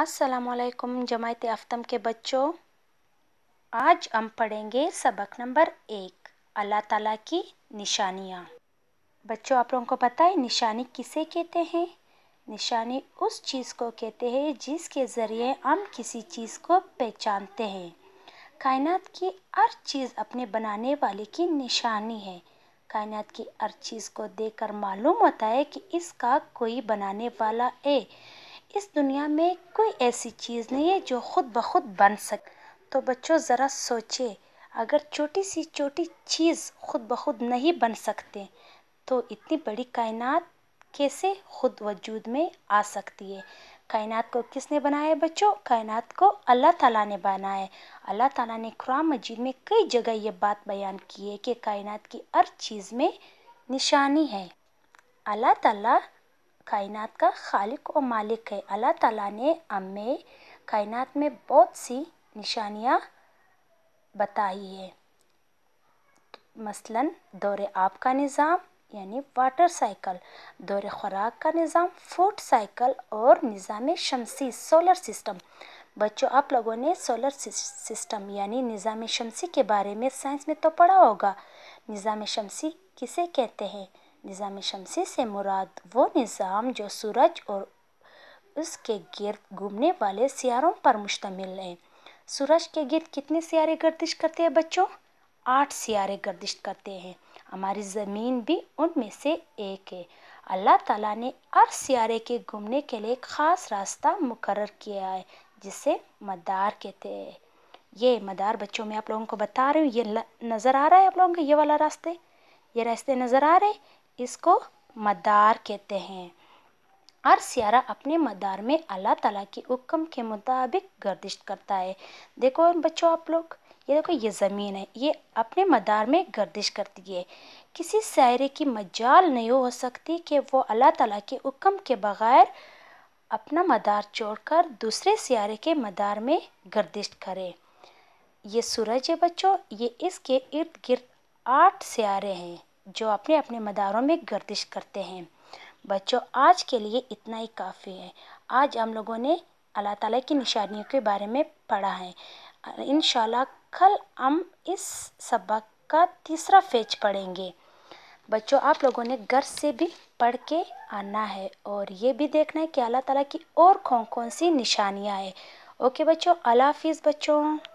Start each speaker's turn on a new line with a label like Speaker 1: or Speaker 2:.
Speaker 1: असलकुम जमायत अफ्तम के बच्चों आज हम पढ़ेंगे सबक नंबर एक अल्लाह ताला की निशानियाँ बच्चों आप लोगों को पता है निशानी किसे कहते हैं निशानी उस चीज़ को कहते हैं जिसके ज़रिए हम किसी चीज़ को पहचानते हैं कायनात की हर चीज़ अपने बनाने वाले की निशानी है कायनात की हर चीज़ को देखकर मालूम होता है कि इसका कोई बनाने वाला है इस दुनिया में कोई ऐसी चीज़ नहीं है जो खुद ब खुद बन सक तो बच्चों ज़रा सोचे अगर छोटी सी छोटी चीज़ खुद ब खुद नहीं बन सकते तो इतनी बड़ी कायनात कैसे खुद वजूद में आ सकती है कायनात को किसने बनाया बच्चों कायनात को अल्लाह ताला ने बनाया है अल्लाह ताला ने कुरान मजीद में कई जगह ये बात बयान की है कि कायनात की हर चीज़ में निशानी है अल्लाह ताला कायनात का खालिक और मालिक है अल्लाह ताला ने हमें कायनात में बहुत सी निशानियाँ बताई है मसलन दौरे आप का निज़ाम यानी वाटर साइकिल दौर ख़ुराक का निज़ाम फूड साइकिल और निज़ाम शमसी सोलर सिस्टम बच्चों आप लोगों ने सोलर सिस्टम यानी निज़ाम शमसी के बारे में साइंस में तो पढ़ा होगा निज़ाम शमसी किसे कहते हैं निज़ाम शमसी से मुराद वो निज़ाम जो सूरज और उसके गिरद घूमने वाले सियारों पर मुश्तमिल है सूरज के गिरद कितने सियारे गर्दिश करते हैं बच्चों आठ सियारे गर्दिश करते हैं हमारी ज़मीन भी उनमें से एक है अल्लाह ताला ने हर सियारे के घूमने के लिए ख़ास रास्ता मुकर किया है जिसे मदार कहते हैं ये मदार बच्चों में आप लोगों को बता रही हूँ ये नज़र आ रहा है आप लोगों को ये वाला रास्ते ये रास्ते नज़र आ रहे इसको मदार कहते हैं और सियारा अपने मदार में अल्लाह ताला के हुक्म के मुताबिक गर्दिश करता है देखो बच्चों आप लोग ये देखो ये ज़मीन है ये अपने मदार में गर्दिश करती है किसी शायरे की मजाल नहीं हो सकती कि वो अल्लाह ताला के हुक्म के बग़ैर अपना मदार छोड़कर दूसरे सियारे के मदार में गर्दिश करे ये सूरज है बच्चों ये इसके इर्द गिर्द आठ सियारे हैं जो अपने अपने मदारों में गर्दिश करते हैं बच्चों आज के लिए इतना ही काफ़ी है आज हम लोगों ने अल्लाह ताला की निशानियों के बारे में पढ़ा है इन कल हम इस सबक का तीसरा फेज पढ़ेंगे बच्चों आप लोगों ने घर से भी पढ़ के आना है और ये भी देखना है कि अल्लाह ताला की और कौन कौन सी निशानियाँ है ओके बच्चों अला हाफिज़ बच्चों